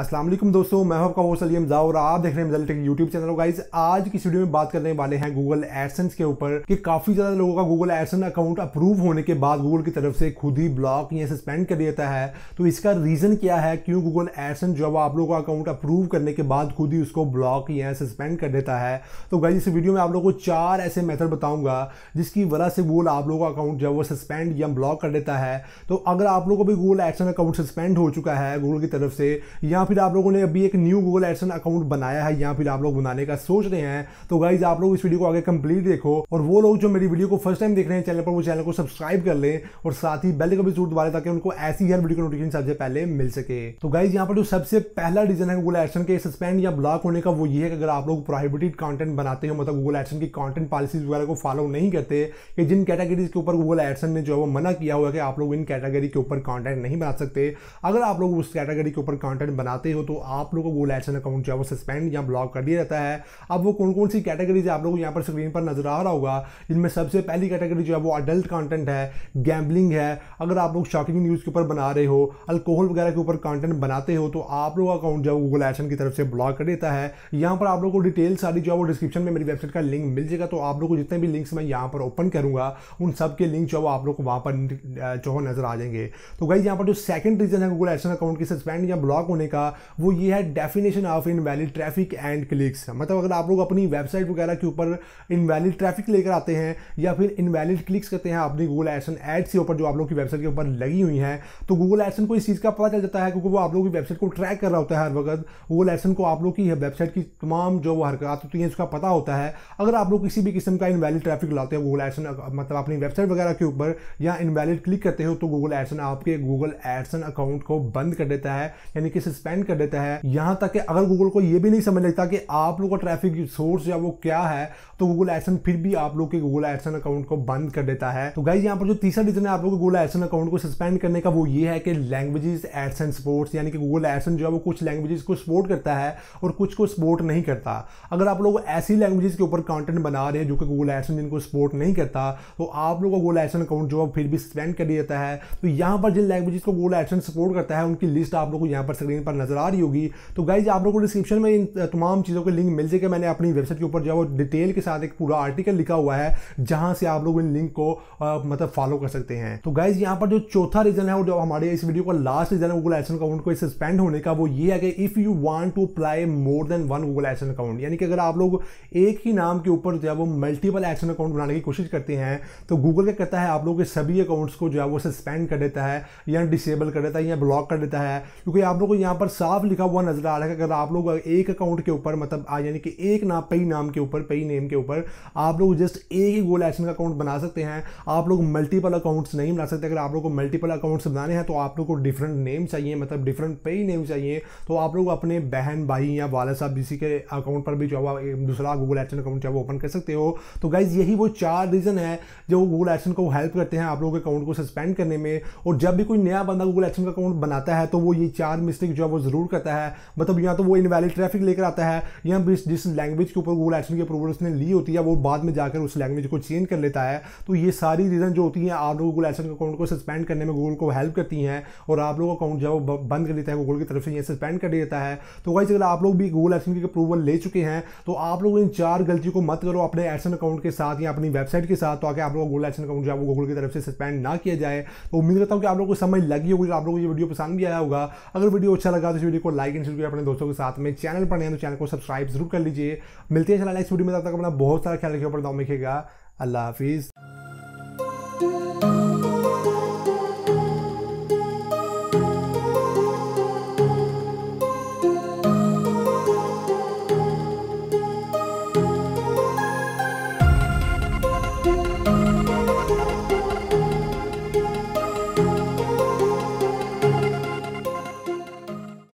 असलम दोस्तों मैं हूं आपका होस्ट अली और आप देख रहे हैं मिजल यूट्यूब चैनल गाइज आज की वीडियो में बात करने वाले हैं गूगल एडसेंस के ऊपर कि काफी ज्यादा लोगों का गूगल एडसेंस अकाउंट अप्रूव होने के बाद गूगल की तरफ से खुद ही ब्लॉक या सस्पेंड कर देता है तो इसका रीजन क्या है क्यों गूगल एडसेंस जो आप लोगों का अकाउंट अप्रूव करने के बाद खुद ही उसको ब्लॉक या सस्पेंड कर देता है तो गाइज इस वीडियो में आप लोग को चार ऐसे मेथड बताऊंगा जिसकी वजह से गूगल आप लोगों का अकाउंट जो है वो सस्पेंड या ब्लॉक कर देता है तो अगर आप लोगों को भी गूगल एडसन अकाउंट सस्पेंड हो चुका है गूगल की तरफ से या या फिर आप लोगों ने अभी एक न्यू गूगल एडसन अकाउंट बनाया है या फिर आप लोग बनाने का सोच रहे हैं तो गाइज आप लोग इस वीडियो को आगे कंप्लीट देखो और वो लोग जो मेरी वीडियो को फर्स्ट टाइम देख रहे हैं चैनल पर वो चैनल को सब्सक्राइब कर लें और साथ ही बेल का भी जरूर दबा ताकि उनको ऐसी हर वीडियो नोटिफिकेशन सबसे पहले मिल सके तो गाइज यहाँ पर जो सबसे पहला रीजन है गूगल एडसन के सस्पेंड या ब्लॉक होने का वो ये है कि अगर आप लोग प्रोहिबिटेड कॉन्टेंट बनाते हो मतलब गूगल एडसन की कॉन्टेंट पॉलिसीज वगैरह को फॉलो नहीं करते कि जिन कैटेगरीज के ऊपर गूगल एडसन ने जो है वो मना किया हुआ है कि आप लोग इन कैटेगरी के ऊपर कॉन्टेंट नहीं बना सकते अगर आप लोग उस कैटेगरी के ऊपर कॉन्टेंट बना बनाते हो तो आप लोगों को गोल एडसन अकाउंट जो है वो सस्पेंड या ब्लॉक कर दिया जाता है अब वो कौन कौन सी कैटेगरीज आप लोगों को यहाँ पर स्क्रीन पर नजर आ रहा होगा जिनमें सबसे पहली कैटेगरी जो है वो अडल्ट कॉन्टेंट है गैम्बलिंग है अगर आप लोग शॉकिंग न्यूज़ के ऊपर बना रहे हो अल्कोहल वगैरह के ऊपर कॉन्टेंट बनाते हो तो आप लोग अकाउंट जो है गूगल एडसन की तरफ से ब्लॉक कर देता है यहाँ पर आप लोग को डिटेल सारी जो है वो डिस्क्रिप्शन में मेरी वेबसाइट का लिंक मिल जाएगा तो आप लोग को जितने भी लिंक्स मैं यहाँ पर ओपन करूँगा उन सब के लिंक जो है वो आप लोग को वहाँ पर जो है नजर आ जाएंगे तो गई यहाँ पर जो सेकंड रीजन है गूगल एडसन अकाउंट की सस्पेंड या ब्लॉक होने का का वो ये है definition of invalid traffic and clicks मतलब अगर आप लोग अपनी वेबसाइट वगैरह के ऊपर इनवैलिड ट्रैफिक लेकर आते हैं या फिर इनवैलिड क्लिक्स करते हैं अपनी गूगल एडसन एड्स के ऊपर जो आप लोग की वेबसाइट के ऊपर लगी हुई हैं तो गूगल एडसन को इस चीज़ का पता चल जाता है क्योंकि वो आप लोग की वेबसाइट को ट्रैक कर रहा होता है हर वक्त गूगल एडसन को आप लोग की वेबसाइट की तमाम जो वो हरकत होती तो हैं उसका पता होता है अगर आप लोग किसी भी किस्म का इनवैलिड ट्रैफिक लाते हैं गूगल एडसन मतलब अपनी वेबसाइट वगैरह के ऊपर या इनवैलिड क्लिक करते हो तो गूगल एडसन आपके गूगल एडसन अकाउंट को बंद कर देता है यानी कि सस्पेंड सस्पेंड कर देता है यहां तक कि अगर गूगल को यह भी नहीं समझ लगता कि आप लोग का ट्रैफिक सोर्स या वो क्या है तो गूगल एडसन फिर भी आप लोग के गूगल एडसन अकाउंट को बंद कर देता है तो गाइज यहाँ पर जो तीसरा रीजन है आप लोग गूगल एडसन अकाउंट को सस्पेंड करने का वो ये है कि लैंग्वेजेस एडसन सपोर्ट्स यानी कि गूगल एडसन जो है वो कुछ लैंग्वेजेस को सपोर्ट करता है और कुछ को सपोर्ट नहीं करता अगर आप लोग ऐसी लैंग्वेजेस के ऊपर कॉन्टेंट बना रहे हैं जो कि गूगल एडसन जिनको सपोर्ट नहीं करता तो आप लोग का गूगल एडसन अकाउंट जो है फिर भी सस्पेंड कर दिया जाता है तो यहाँ पर जिन लैंग्वेजेस को गूगल एडसन सपोर्ट करता है उनकी लिस्ट आप लोग को यहाँ पर स्क्रीन पर नज़र आ रही होगी तो गाइज आप लोगों को डिस्क्रिप्शन में इन तमाम चीज़ों के लिंक मिल जाएगा मैंने अपनी वेबसाइट के ऊपर जो है वो डिटेल के साथ एक पूरा आर्टिकल लिखा हुआ है जहाँ से आप लोग इन लिंक को आ, मतलब फॉलो कर सकते हैं तो गाइज यहाँ पर जो चौथा रीज़न है और जो हमारे इस वीडियो का लास्ट रीज़न है गूगल एसन अकाउंट को सस्पेंड होने का वो ये है कि if you want to apply more than one Google AdSense account यानी कि अगर आप लोग एक ही नाम के ऊपर जो है वो मल्टीपल एसन अकाउंट बनाने की कोशिश करते हैं तो गूगल क्या कहता है आप लोग के सभी अकाउंट्स को जो है वो सस्पेंड कर देता है या डिसेबल कर देता है या ब्लॉक कर देता है क्योंकि आप लोग को यहाँ पर साफ लिखा हुआ नजर आ रहा है अगर आप लोग एक अकाउंट के ऊपर मतलब यानी कि एक ना पई नाम के ऊपर पई नेम के ऊपर आप लोग जस्ट एक ही गोल एक्शन का अकाउंट बना सकते हैं आप लोग मल्टीपल अकाउंट्स नहीं बना सकते अगर आप लोग को मल्टीपल अकाउंट्स बनाने हैं तो आप लोग को डिफरेंट नेम चाहिए मतलब डिफरेंट पई नेम चाहिए तो आप लोग अपने बहन भाई या वाला साहब किसी के अकाउंट पर भी जो है दूसरा गूगल एक्शन अकाउंट चाहे वो ओपन कर सकते हो तो गाइज यही वो चार रीज़न है जो गूगल एक्शन को हेल्प करते हैं आप लोगों के अकाउंट को सस्पेंड करने में और जब भी कोई नया बंदा गूगल एक्शन का अकाउंट बनाता है तो वो ये चार मिस्टेक जो है वो ज़रूर करता है मतलब या तो वो इनवैलिड ट्रैफिक लेकर आता है या जिस जिस लैंग्वेज के ऊपर गूगल एक्शन की अप्रूवल उसने ली होती है वो बाद में जाकर उस लैंग्वेज को चेंज कर लेता है तो ये सारी रीज़न जो होती हैं आप लोग गूगल एक्शन अकाउंट को सस्पेंड करने में गूगल को हेल्प करती हैं और आप लोग अकाउंट जो है वो बंद कर देता है गूगल की तरफ से ये सस्पेंड कर देता है तो वही अगर आप लोग भी गूगल एक्शन की अप्रूवल ले चुके हैं तो आप लोग इन चार गलतियों को मत करो अपने एक्शन अकाउंट के साथ या अपनी वेबसाइट के साथ तो ताकि आप लोग गूगल एक्शन अकाउंट जो है वो गूगल की तरफ से सस्पेंड ना किया जाए तो उम्मीद करता हूँ कि आप लोग को समझ लगी होगी आप लोगों को ये वीडियो पसंद भी आया होगा अगर वीडियो अच्छा लगा लगा तो इस वीडियो को लाइक एंड शेयर करिए अपने दोस्तों के साथ में चैनल पर नहीं तो चैनल को सब्सक्राइब जरूर कर लीजिए मिलते हैं चला नेक्स्ट वीडियो में तब तक अपना बहुत सारा ख्याल रखिए ऊपर दाम लिखेगा अल्लाह हाफिज़